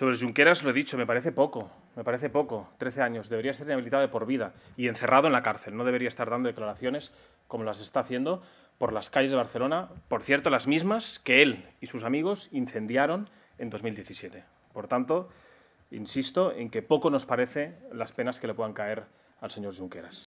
Sobre Junqueras lo he dicho, me parece poco, me parece poco, 13 años, debería ser inhabilitado de por vida y encerrado en la cárcel, no debería estar dando declaraciones como las está haciendo por las calles de Barcelona, por cierto, las mismas que él y sus amigos incendiaron en 2017. Por tanto, insisto en que poco nos parece las penas que le puedan caer al señor Junqueras.